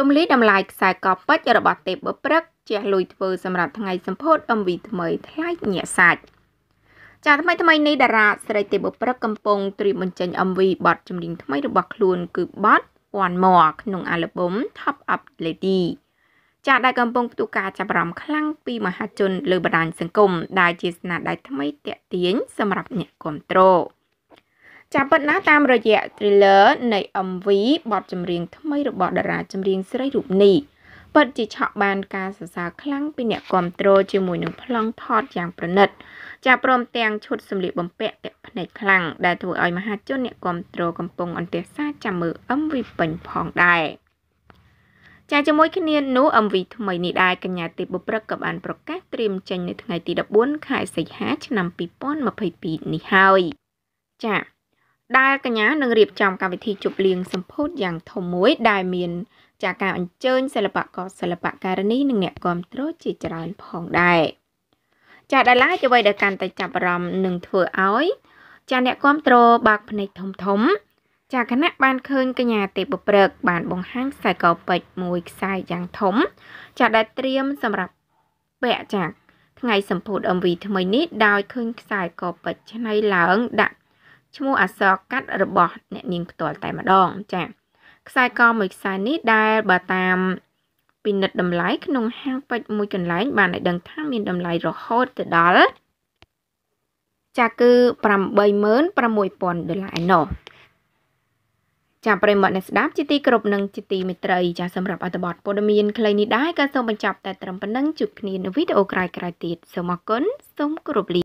ទំលីតម្លាយខ្សែកពេជ្ររបស់ទេពបុព្រឹកជះលុយធ្វើសម្រាប់ថ្ងៃសម្ពោធ MV ថ្មីថ្លៃញាក់សាច់ចាថ្មីថ្មីនេះតារាស្រីទេពបុព្រឹកកំពុងត្រៀមបញ្ចេញ MV បទចម្រៀងថ្មីរបស់ខ្លួនគឺបទ One More ក្នុងអាល់ប៊ុម Top Up Lady ចាដែលកំពុងផ្ទុះការចាប់អារម្មណ៍ខ្លាំងពីមហាជនលើបណ្ដាញសង្គមដែលជាស្នាដៃថ្មីតាក់ទាញ សម្រាប់អ្នកគ្រប់គ្រងចាប់ពិតណាស់តាមរយៈ trailer នៃ MV បទចម្រៀងថ្មីរបស់តារាចម្រៀងស្រីរូបនេះពិតជាឆក់បានការសរសើរខ្លាំងពីអ្នកគ្រប់គ្រងជាមួយនឹងប្លង់ថតយ៉ាងប្រណិត ចាប់ព្រមទាំងឈុតសម្លៀកបំពាក់តាក់ភ្នែកខ្លាំងដែលធ្វើឲ្យមហាជនអ្នកគ្រប់គ្រងកំពុងអន្តេសាចាំមើល MV ពេញផងដែរចាជាមួយគ្នានោះ MV ថ្មីនេះដែរកញ្ញាទេពបុព្រឹកក៏បាន ប្រកាសត្រៀមចេញនៅថ្ងៃទី14ខែសីហាឆ្នាំ2022នេះហើយចាដែលកញ្ញានឹងរៀបចំកម្មវិធីជប់លៀងសម្ពោធយ៉ាងធំមួយ ដែលមាន ចាកការអញ្ជើញសិល្បករសិល្បករនីនិងអ្នកគាំទ្រជាច្រើនផងដែរចាដែលឡាយអ្វីដែលកាន់តែចាប់អារម្មណ៍នឹងធ្វើឲ្យ ចាអ្នកគាំទ្របាក់ភ្នែកធំធំ ចាគណៈបានឃើញកញ្ញាទេពព្រឹកបានបង្ហាញខ្សែកពេជ្រមួយខ្សែយ៉ាងធំ ចាដែលត្រៀមសម្រាប់ពាក់ចាថ្ងៃសម្ពោធ MV ថ្មីនេះដោយឃើញខ្សែកពេជ្រឆ្នៃឡើងដាក់ឈ្មោះអក្សរកាត់របស់អ្នកនាងផ្ទាល់តែម្ដង ចា៎ខ្សែកមួយខ្សែនេះដែលបើតាមពិនិត្យតម្លៃក្នុងហាងពេជ្រមួយកន្លែងបានឲ្យដឹងថាមានតម្លៃរហូតទៅដល់ចាគឺ86000ដុល្លារឯណោះចាប្រិមត្តអ្នកស្ដាប់ជាទីគោរពនិងជាទីមេត្រីចាសម្រាប់អត្ថបទព័ត៌មានខ្លីនេះដែរក៏សូមបញ្ចប់តែត្រឹមប៉ុណ្ណឹងជួបគ្នានៅវីដេអូក្រោយៗទៀតសូមអរគុណសូមគោរពលា